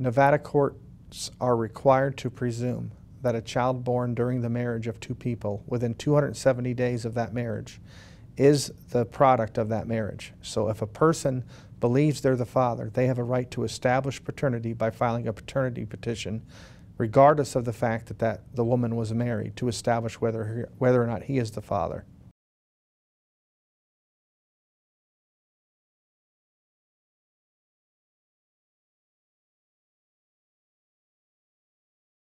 Nevada courts are required to presume that a child born during the marriage of two people within 270 days of that marriage is the product of that marriage. So if a person believes they're the father, they have a right to establish paternity by filing a paternity petition regardless of the fact that, that the woman was married to establish whether, whether or not he is the father.